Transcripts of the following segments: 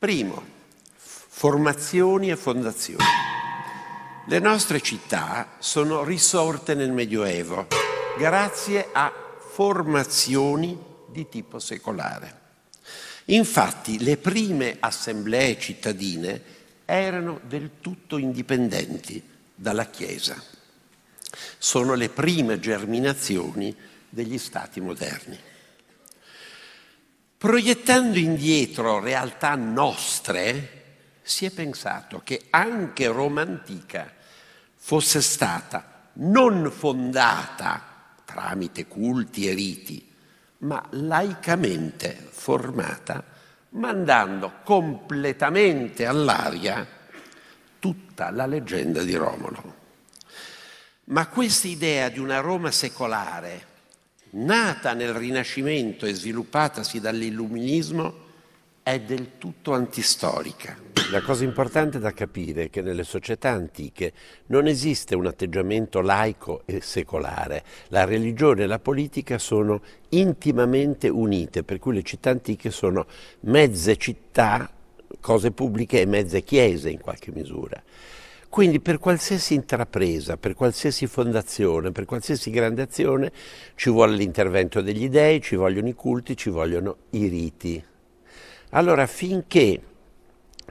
Primo, formazioni e fondazioni. Le nostre città sono risorte nel Medioevo grazie a formazioni di tipo secolare. Infatti le prime assemblee cittadine erano del tutto indipendenti dalla Chiesa. Sono le prime germinazioni degli stati moderni. Proiettando indietro realtà nostre, si è pensato che anche Roma antica fosse stata non fondata tramite culti e riti, ma laicamente formata, mandando completamente all'aria tutta la leggenda di Romolo. Ma questa idea di una Roma secolare, nata nel Rinascimento e sviluppatasi dall'Illuminismo, è del tutto antistorica. La cosa importante da capire è che nelle società antiche non esiste un atteggiamento laico e secolare. La religione e la politica sono intimamente unite, per cui le città antiche sono mezze città, cose pubbliche e mezze chiese in qualche misura. Quindi per qualsiasi intrapresa, per qualsiasi fondazione, per qualsiasi grande azione ci vuole l'intervento degli dei, ci vogliono i culti, ci vogliono i riti. Allora finché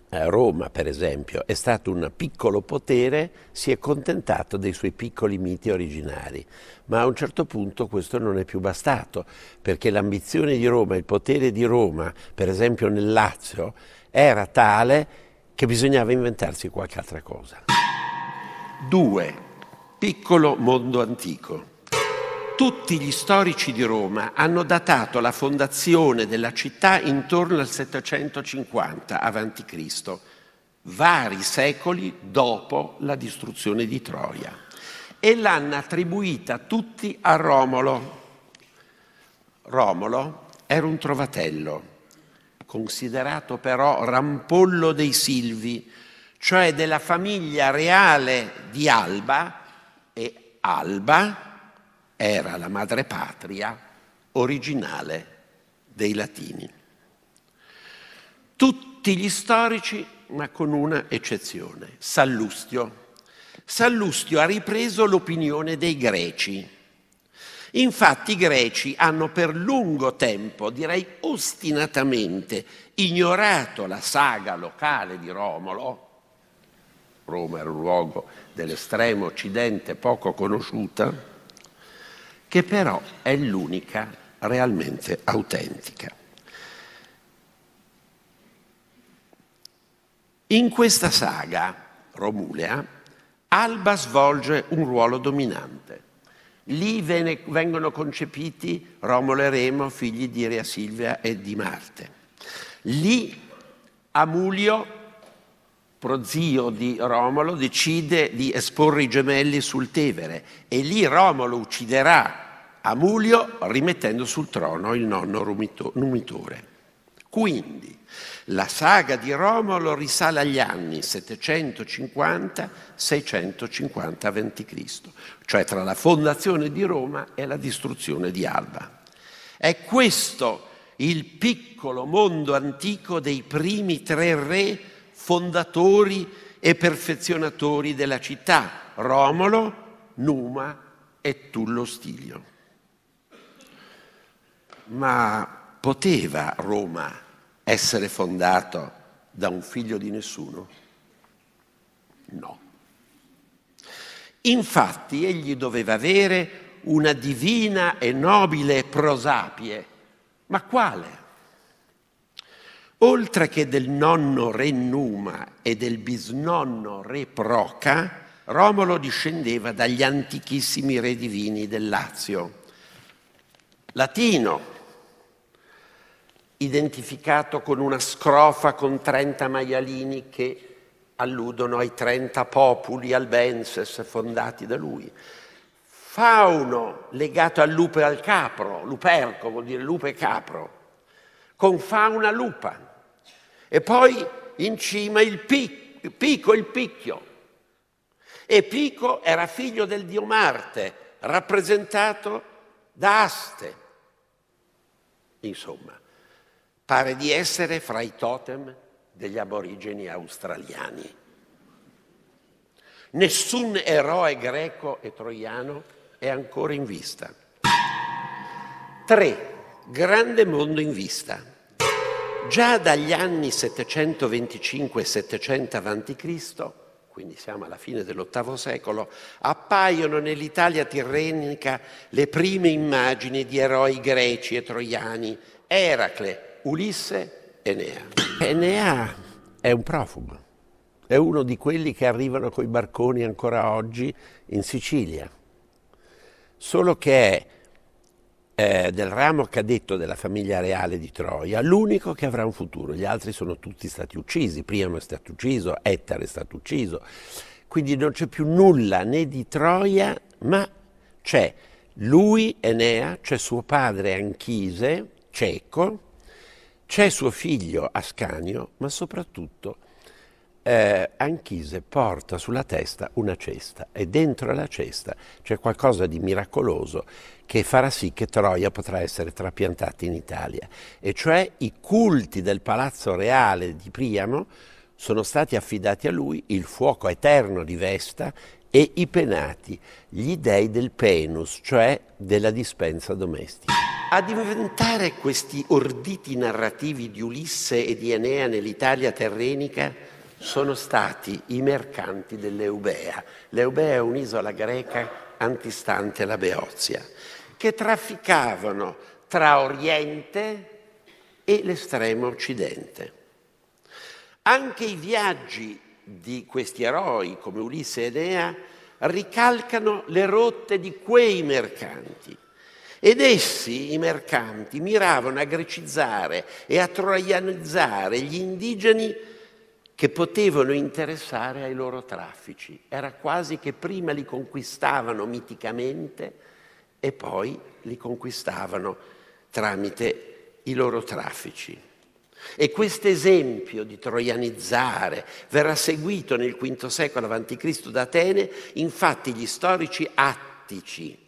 eh, Roma, per esempio, è stato un piccolo potere, si è contentato dei suoi piccoli miti originari, ma a un certo punto questo non è più bastato, perché l'ambizione di Roma, il potere di Roma, per esempio nel Lazio, era tale che bisognava inventarsi qualche altra cosa. 2. Piccolo mondo antico. Tutti gli storici di Roma hanno datato la fondazione della città intorno al 750 a.C., vari secoli dopo la distruzione di Troia, e l'hanno attribuita tutti a Romolo. Romolo era un trovatello, considerato però rampollo dei Silvi, cioè della famiglia reale di Alba, e Alba era la madrepatria originale dei latini. Tutti gli storici, ma con una eccezione, Sallustio. Sallustio ha ripreso l'opinione dei greci. Infatti i greci hanno per lungo tempo, direi ostinatamente, ignorato la saga locale di Romolo, Roma era un luogo dell'estremo occidente poco conosciuta, che però è l'unica realmente autentica. In questa saga Romulea, Alba svolge un ruolo dominante. Lì vengono concepiti Romolo e Remo, figli di Rea Silvia e di Marte. Lì Amulio prozio di Romolo, decide di esporre i gemelli sul Tevere e lì Romolo ucciderà Amulio rimettendo sul trono il nonno Numitore. Quindi la saga di Romolo risale agli anni 750-650 a.C., cioè tra la fondazione di Roma e la distruzione di Alba. È questo il piccolo mondo antico dei primi tre re fondatori e perfezionatori della città, Romolo, Numa e Tullo Stilio. Ma poteva Roma essere fondata da un figlio di nessuno? No. Infatti egli doveva avere una divina e nobile prosapie. Ma quale? oltre che del nonno re Numa e del bisnonno re Proca, Romolo discendeva dagli antichissimi re divini del Lazio. Latino, identificato con una scrofa con 30 maialini che alludono ai 30 popoli albenses fondati da lui. Fauno, legato al lupo e al capro, luperco vuol dire lupo e capro, con fauna lupa e poi in cima il Pico, il picchio. E Pico era figlio del dio Marte, rappresentato da Aste. Insomma, pare di essere fra i totem degli aborigeni australiani. Nessun eroe greco e troiano è ancora in vista. 3. Grande mondo in vista già dagli anni 725 700 a.C., quindi siamo alla fine dell'VIII secolo, appaiono nell'Italia tirrenica le prime immagini di eroi greci e troiani, Eracle, Ulisse, Enea. Enea è un profumo, è uno di quelli che arrivano coi barconi ancora oggi in Sicilia, solo che è eh, del ramo cadetto della famiglia reale di Troia, l'unico che avrà un futuro, gli altri sono tutti stati uccisi, Priamo è stato ucciso, Ettare è stato ucciso, quindi non c'è più nulla né di Troia, ma c'è lui, Enea, c'è suo padre Anchise, cieco, c'è suo figlio Ascanio, ma soprattutto eh, Anchise porta sulla testa una cesta e dentro la cesta c'è qualcosa di miracoloso che farà sì che Troia potrà essere trapiantata in Italia, e cioè i culti del palazzo reale di Priamo sono stati affidati a lui il fuoco eterno di Vesta e i penati, gli dei del penus, cioè della dispensa domestica. Ad inventare questi orditi narrativi di Ulisse e di Enea nell'Italia terrenica sono stati i mercanti dell'Eubea. L'Eubea è un'isola greca antistante alla Beozia, che trafficavano tra Oriente e l'estremo Occidente. Anche i viaggi di questi eroi, come Ulisse e Enea, ricalcano le rotte di quei mercanti. Ed essi, i mercanti, miravano a grecizzare e a troianizzare gli indigeni che potevano interessare ai loro traffici. Era quasi che prima li conquistavano miticamente e poi li conquistavano tramite i loro traffici. E questo esempio di troianizzare verrà seguito nel V secolo a.C. da Atene, infatti gli storici attici,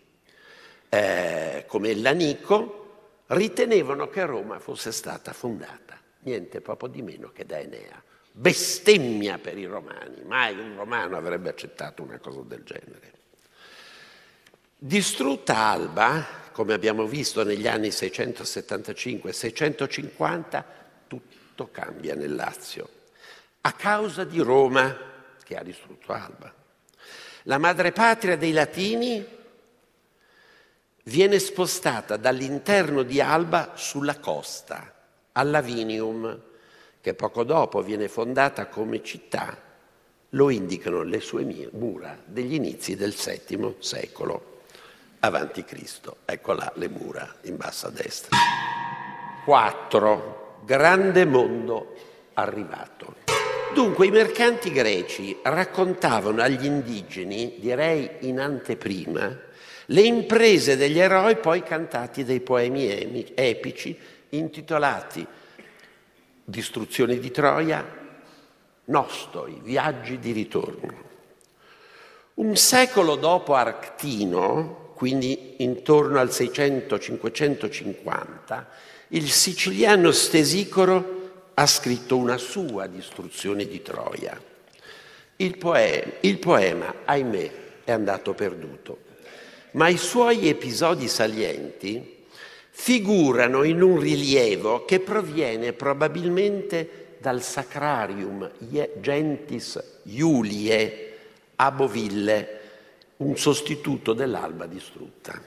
eh, come Lanico, ritenevano che Roma fosse stata fondata, niente proprio di meno che da Enea bestemmia per i romani, mai un romano avrebbe accettato una cosa del genere. Distrutta Alba, come abbiamo visto negli anni 675-650, tutto cambia nel Lazio, a causa di Roma che ha distrutto Alba. La madrepatria dei latini viene spostata dall'interno di Alba sulla costa, a Lavinium, che poco dopo viene fondata come città, lo indicano le sue mura degli inizi del VII secolo a.C. Ecco là le mura in basso a destra. 4. Grande mondo arrivato. Dunque i mercanti greci raccontavano agli indigeni, direi in anteprima, le imprese degli eroi poi cantati dei poemi epici intitolati distruzione di Troia, Nostoi, viaggi di ritorno. Un secolo dopo Arctino, quindi intorno al 600-550, il siciliano Stesicoro ha scritto una sua distruzione di Troia. Il poema, il poema, ahimè, è andato perduto, ma i suoi episodi salienti figurano in un rilievo che proviene probabilmente dal Sacrarium Gentis Iulie a Boville, un sostituto dell'alba distrutta.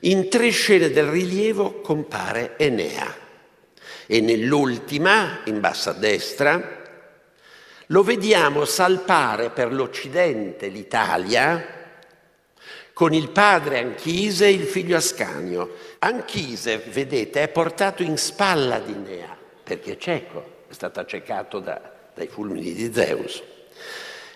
In tre scene del rilievo compare Enea e nell'ultima, in bassa destra, lo vediamo salpare per l'Occidente, l'Italia, con il padre Anchise e il figlio Ascanio. Anchise, vedete, è portato in spalla di Nea, perché è cieco, è stato accecato da, dai fulmini di Zeus.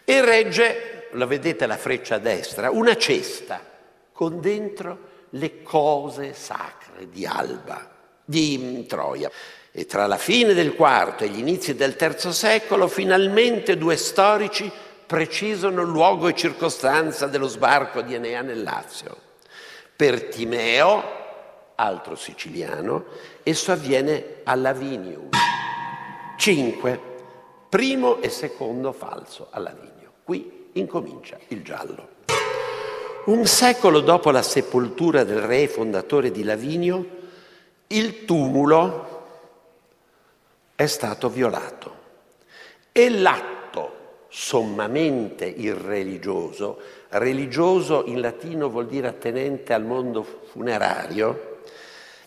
E regge, la vedete la freccia a destra, una cesta con dentro le cose sacre di Alba, di Troia. E tra la fine del IV e gli inizi del III secolo, finalmente due storici precisano luogo e circostanza dello sbarco di Enea nel Lazio. Per Timeo, altro siciliano, esso avviene a Lavinium. 5. Primo e secondo falso a Lavinio. Qui incomincia il giallo. Un secolo dopo la sepoltura del re fondatore di Lavinio, il tumulo è stato violato e l'atto sommamente irreligioso, religioso in latino vuol dire attenente al mondo funerario,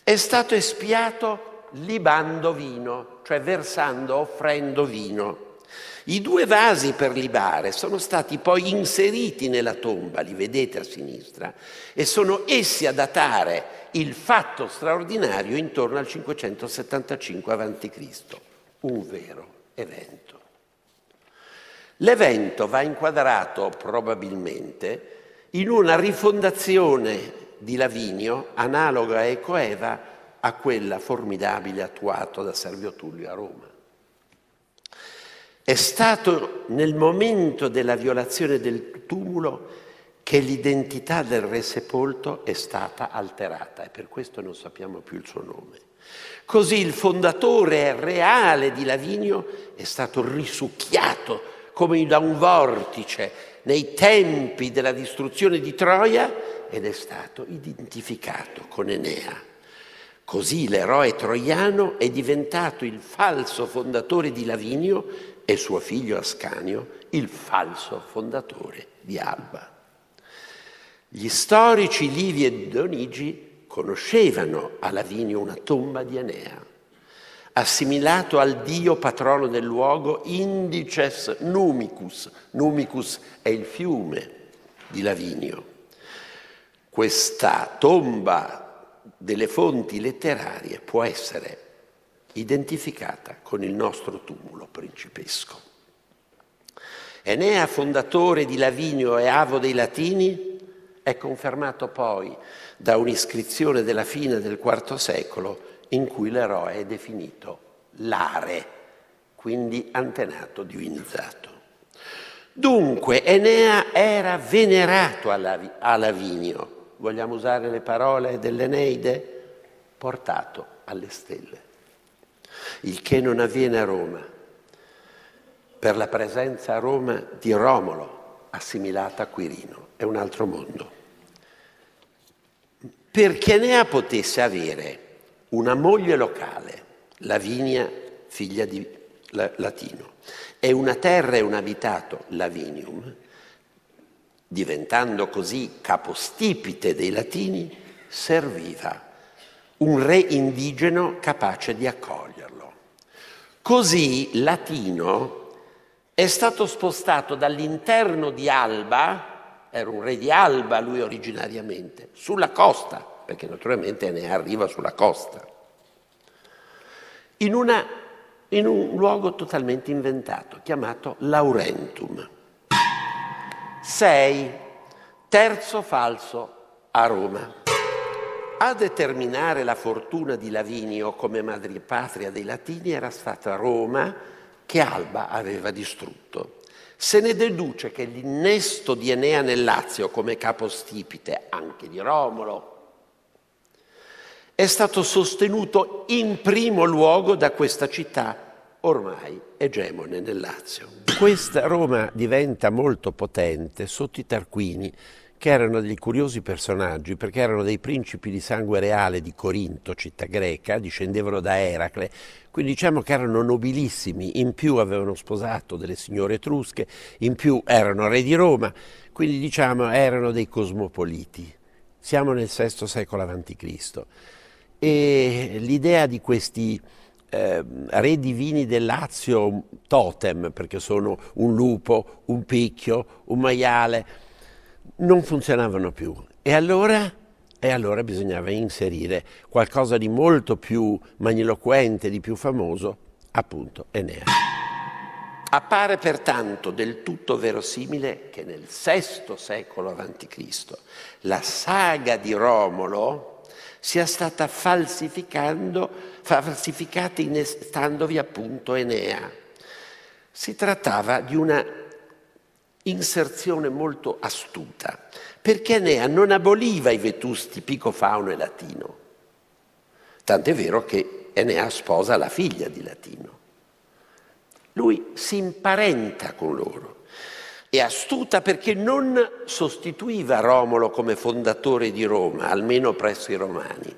è stato espiato libando vino, cioè versando, offrendo vino. I due vasi per libare sono stati poi inseriti nella tomba, li vedete a sinistra, e sono essi a datare il fatto straordinario intorno al 575 a.C., un vero evento. L'evento va inquadrato probabilmente in una rifondazione di Lavinio analoga e coeva a quella formidabile attuata da Servio Tullio a Roma. È stato nel momento della violazione del tumulo che l'identità del re sepolto è stata alterata e per questo non sappiamo più il suo nome. Così il fondatore reale di Lavinio è stato risucchiato come da un vortice nei tempi della distruzione di Troia ed è stato identificato con Enea. Così l'eroe troiano è diventato il falso fondatore di Lavinio e suo figlio Ascanio il falso fondatore di Alba. Gli storici Livi e Donigi conoscevano a Lavinio una tomba di Enea assimilato al Dio patrono del luogo Indices Numicus. Numicus è il fiume di Lavinio. Questa tomba delle fonti letterarie può essere identificata con il nostro tumulo principesco. Enea, fondatore di Lavinio e avo dei Latini, è confermato poi da un'iscrizione della fine del IV secolo in cui l'eroe è definito l'are, quindi antenato divinizzato. Dunque Enea era venerato a Lavinio, vogliamo usare le parole dell'Eneide? Portato alle stelle, il che non avviene a Roma, per la presenza a Roma di Romolo, assimilata a Quirino, è un altro mondo. Perché Enea potesse avere una moglie locale, Lavinia, figlia di Latino, e una terra e un abitato, Lavinium, diventando così capostipite dei latini, serviva un re indigeno capace di accoglierlo. Così Latino è stato spostato dall'interno di Alba, era un re di Alba lui originariamente, sulla costa perché naturalmente ne arriva sulla costa, in, una, in un luogo totalmente inventato chiamato Laurentum. 6. Terzo falso a Roma. A determinare la fortuna di Lavinio come madrepatria dei Latini era stata Roma che Alba aveva distrutto. Se ne deduce che l'innesto di Enea nel Lazio come capostipite anche di Romolo, è stato sostenuto in primo luogo da questa città ormai egemone nel Lazio. Questa Roma diventa molto potente sotto i Tarquini, che erano dei curiosi personaggi perché erano dei principi di sangue reale di Corinto, città greca, discendevano da Eracle, quindi diciamo che erano nobilissimi, in più avevano sposato delle signore etrusche, in più erano re di Roma, quindi diciamo erano dei cosmopoliti. Siamo nel VI secolo a.C. E l'idea di questi eh, re divini del Lazio totem, perché sono un lupo, un picchio, un maiale, non funzionavano più. E allora, e allora bisognava inserire qualcosa di molto più magniloquente, di più famoso, appunto Enea. Appare pertanto del tutto verosimile che nel VI secolo a.C. la saga di Romolo, sia stata falsificata inestandovi appunto Enea. Si trattava di una inserzione molto astuta, perché Enea non aboliva i vetusti picofauno e Latino. Tant'è vero che Enea sposa la figlia di Latino. Lui si imparenta con loro e astuta perché non sostituiva Romolo come fondatore di Roma, almeno presso i romani,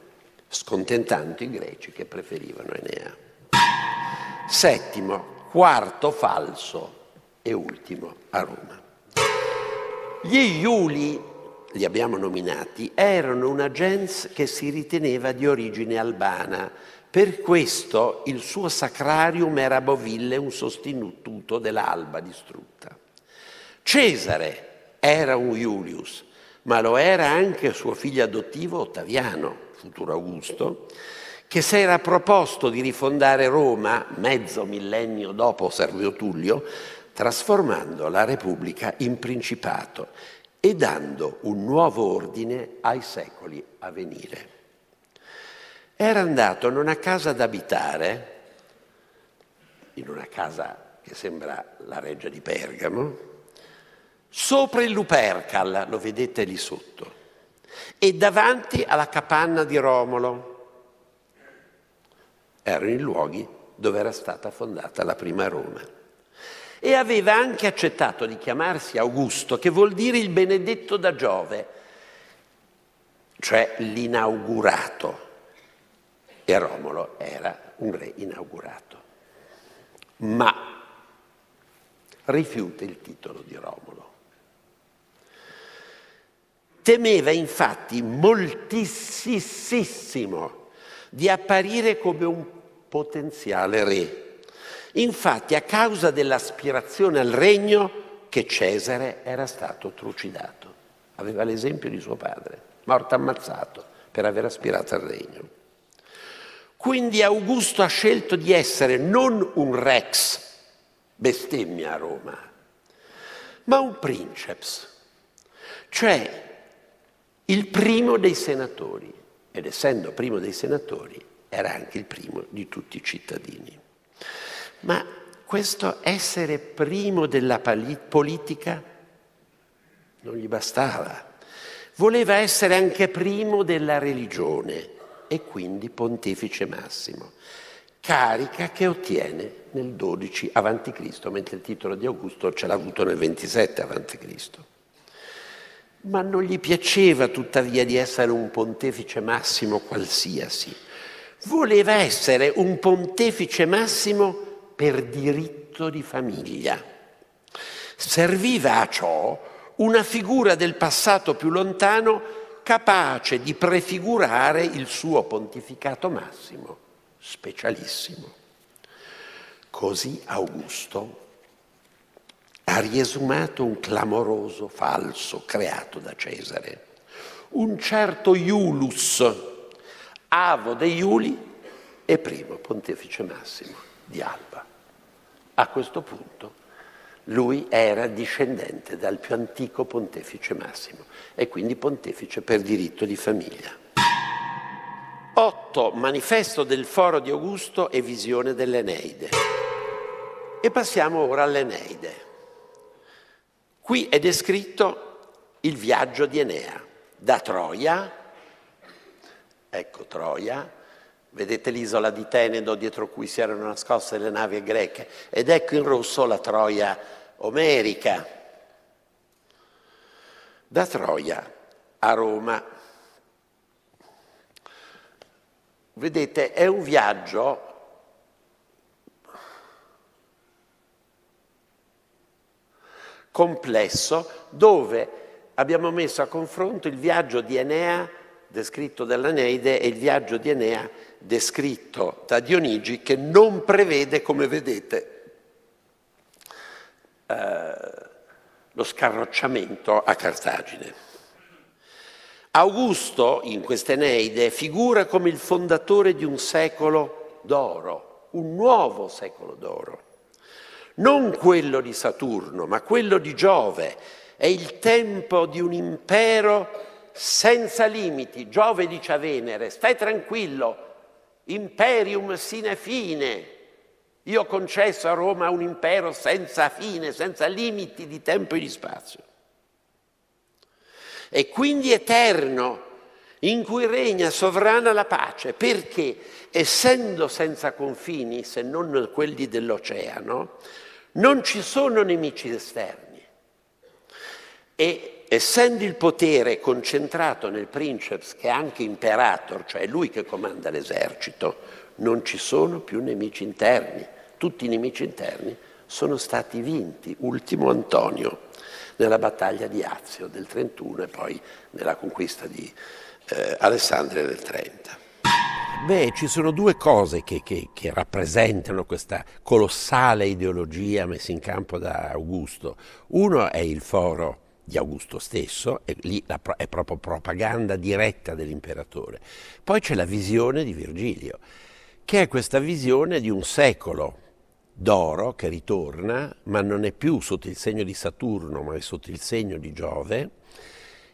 scontentando i greci che preferivano Enea. Settimo, quarto falso e ultimo a Roma. Gli Iuli, li abbiamo nominati, erano una gens che si riteneva di origine albana, per questo il suo sacrarium era Boville un sostituto dell'alba distrutta. Cesare era un Iulius, ma lo era anche suo figlio adottivo Ottaviano, futuro Augusto, che si era proposto di rifondare Roma mezzo millennio dopo Servio Tullio, trasformando la Repubblica in principato e dando un nuovo ordine ai secoli a venire. Era andato in una casa ad abitare, in una casa che sembra la reggia di Pergamo, sopra il Lupercal, lo vedete lì sotto, e davanti alla capanna di Romolo. Erano i luoghi dove era stata fondata la prima Roma. E aveva anche accettato di chiamarsi Augusto, che vuol dire il benedetto da Giove, cioè l'inaugurato. E Romolo era un re inaugurato. Ma rifiuta il titolo di Romolo Temeva infatti moltissimo di apparire come un potenziale re. Infatti a causa dell'aspirazione al regno che Cesare era stato trucidato. Aveva l'esempio di suo padre, morto ammazzato per aver aspirato al regno. Quindi Augusto ha scelto di essere non un rex, bestemmia a Roma, ma un princeps, cioè il primo dei senatori, ed essendo primo dei senatori era anche il primo di tutti i cittadini. Ma questo essere primo della politica non gli bastava. Voleva essere anche primo della religione e quindi pontefice massimo, carica che ottiene nel 12 a.C., mentre il titolo di Augusto ce l'ha avuto nel 27 a.C ma non gli piaceva tuttavia di essere un pontefice massimo qualsiasi. Voleva essere un pontefice massimo per diritto di famiglia. Serviva a ciò una figura del passato più lontano capace di prefigurare il suo pontificato massimo, specialissimo. Così Augusto ha riesumato un clamoroso falso creato da Cesare. Un certo Iulus, avo dei Iuli e primo pontefice massimo di Alba. A questo punto lui era discendente dal più antico pontefice massimo e quindi pontefice per diritto di famiglia. 8. Manifesto del foro di Augusto e visione dell'Eneide. E passiamo ora all'Eneide. Qui è descritto il viaggio di Enea da Troia, ecco Troia, vedete l'isola di Tenedo dietro cui si erano nascoste le navi greche, ed ecco in rosso la Troia omerica. Da Troia a Roma. Vedete, è un viaggio complesso dove abbiamo messo a confronto il viaggio di Enea descritto dall'Aneide e il viaggio di Enea descritto da Dionigi che non prevede, come vedete, eh, lo scarrocciamento a Cartagine. Augusto, in questa Eneide figura come il fondatore di un secolo d'oro, un nuovo secolo d'oro non quello di Saturno, ma quello di Giove. È il tempo di un impero senza limiti. Giove dice a Venere, stai tranquillo, imperium sine fine. Io ho concesso a Roma un impero senza fine, senza limiti di tempo e di spazio. E quindi eterno, in cui regna sovrana la pace, perché essendo senza confini, se non quelli dell'oceano, non ci sono nemici esterni. E essendo il potere concentrato nel princeps, che è anche imperator, cioè lui che comanda l'esercito, non ci sono più nemici interni. Tutti i nemici interni sono stati vinti, ultimo Antonio, nella battaglia di Azio del 31 e poi nella conquista di eh, Alessandria del 30. Beh, ci sono due cose che, che, che, rappresentano questa colossale ideologia messa in campo da Augusto. Uno è il foro di Augusto stesso, e lì la, è proprio propaganda diretta dell'imperatore. Poi c'è la visione di Virgilio, che è questa visione di un secolo d'oro che ritorna, ma non è più sotto il segno di Saturno, ma è sotto il segno di Giove,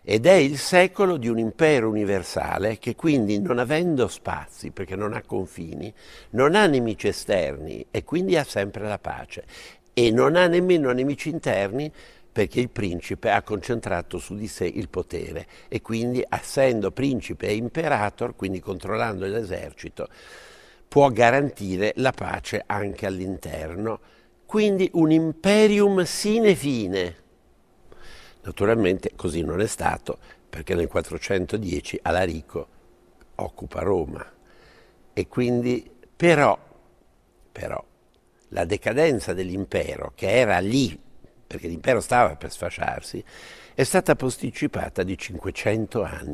ed è il secolo di un impero universale che quindi non avendo spazi, perché non ha confini, non ha nemici esterni e quindi ha sempre la pace e non ha nemmeno nemici interni perché il principe ha concentrato su di sé il potere e quindi essendo principe e imperator, quindi controllando l'esercito, può garantire la pace anche all'interno. Quindi un imperium sine fine, Naturalmente così non è stato perché nel 410 Alarico occupa Roma e quindi però, però la decadenza dell'impero che era lì, perché l'impero stava per sfasciarsi, è stata posticipata di 500 anni.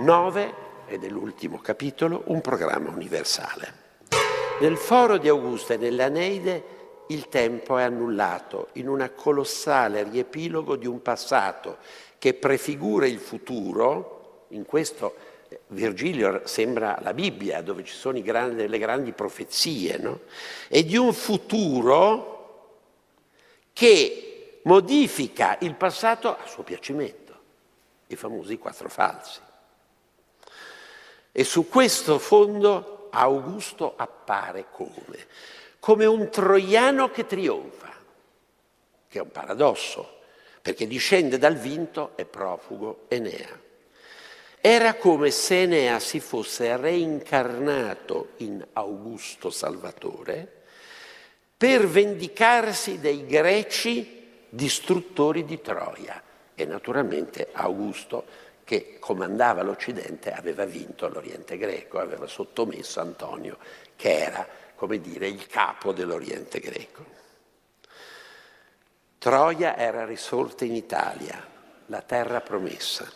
9, ed è l'ultimo capitolo, un programma universale. Nel foro di Augusta e nell'Aneide il tempo è annullato in una colossale riepilogo di un passato che prefigura il futuro, in questo eh, Virgilio sembra la Bibbia, dove ci sono grandi, le grandi profezie, no? e di un futuro che modifica il passato a suo piacimento, i famosi quattro falsi. E su questo fondo Augusto appare come? come un troiano che trionfa, che è un paradosso, perché discende dal vinto e profugo Enea. Era come se Enea si fosse reincarnato in Augusto Salvatore per vendicarsi dei greci distruttori di Troia. E naturalmente Augusto, che comandava l'Occidente, aveva vinto l'Oriente greco, aveva sottomesso Antonio, che era come dire, il capo dell'Oriente greco. Troia era risorta in Italia, la terra promessa.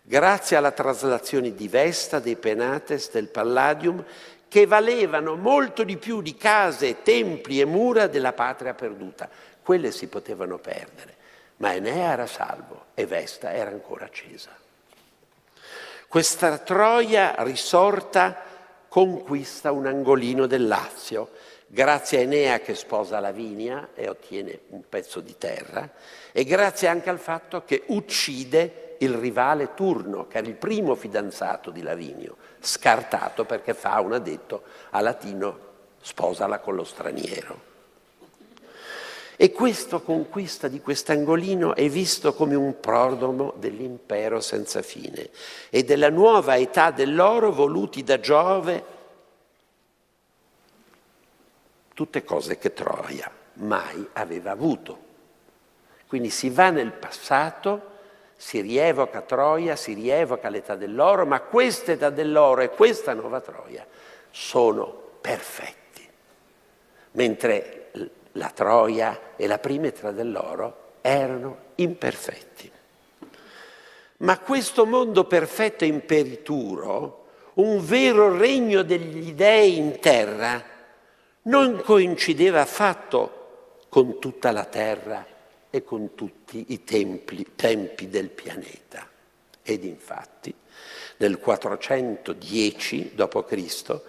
Grazie alla traslazione di Vesta dei Penates del Palladium, che valevano molto di più di case, templi e mura della patria perduta. Quelle si potevano perdere, ma Enea era salvo e Vesta era ancora accesa. Questa Troia risorta conquista un angolino del Lazio, grazie a Enea che sposa Lavinia e ottiene un pezzo di terra, e grazie anche al fatto che uccide il rivale Turno, che era il primo fidanzato di Lavinio, scartato perché Faun ha detto a Latino sposala con lo straniero. E questa conquista di quest'angolino è visto come un prodomo dell'impero senza fine e della nuova età dell'oro voluti da Giove, tutte cose che Troia mai aveva avuto. Quindi si va nel passato, si rievoca Troia, si rievoca l'età dell'oro, ma questa età dell'oro e questa nuova Troia sono perfetti. Mentre la Troia e la primetra dell'oro erano imperfetti. Ma questo mondo perfetto e imperituro, un vero regno degli dei in terra, non coincideva affatto con tutta la terra e con tutti i templi, tempi del pianeta. Ed infatti, nel 410 d.C.,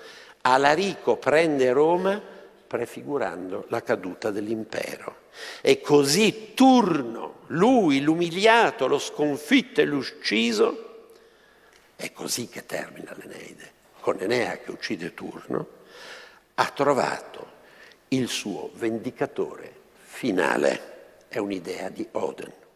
Alarico prende Roma prefigurando la caduta dell'impero. E così Turno, lui l'umiliato, lo sconfitto e l'ucciso, è così che termina l'Eneide, con Enea che uccide Turno, ha trovato il suo vendicatore finale. È un'idea di Oden.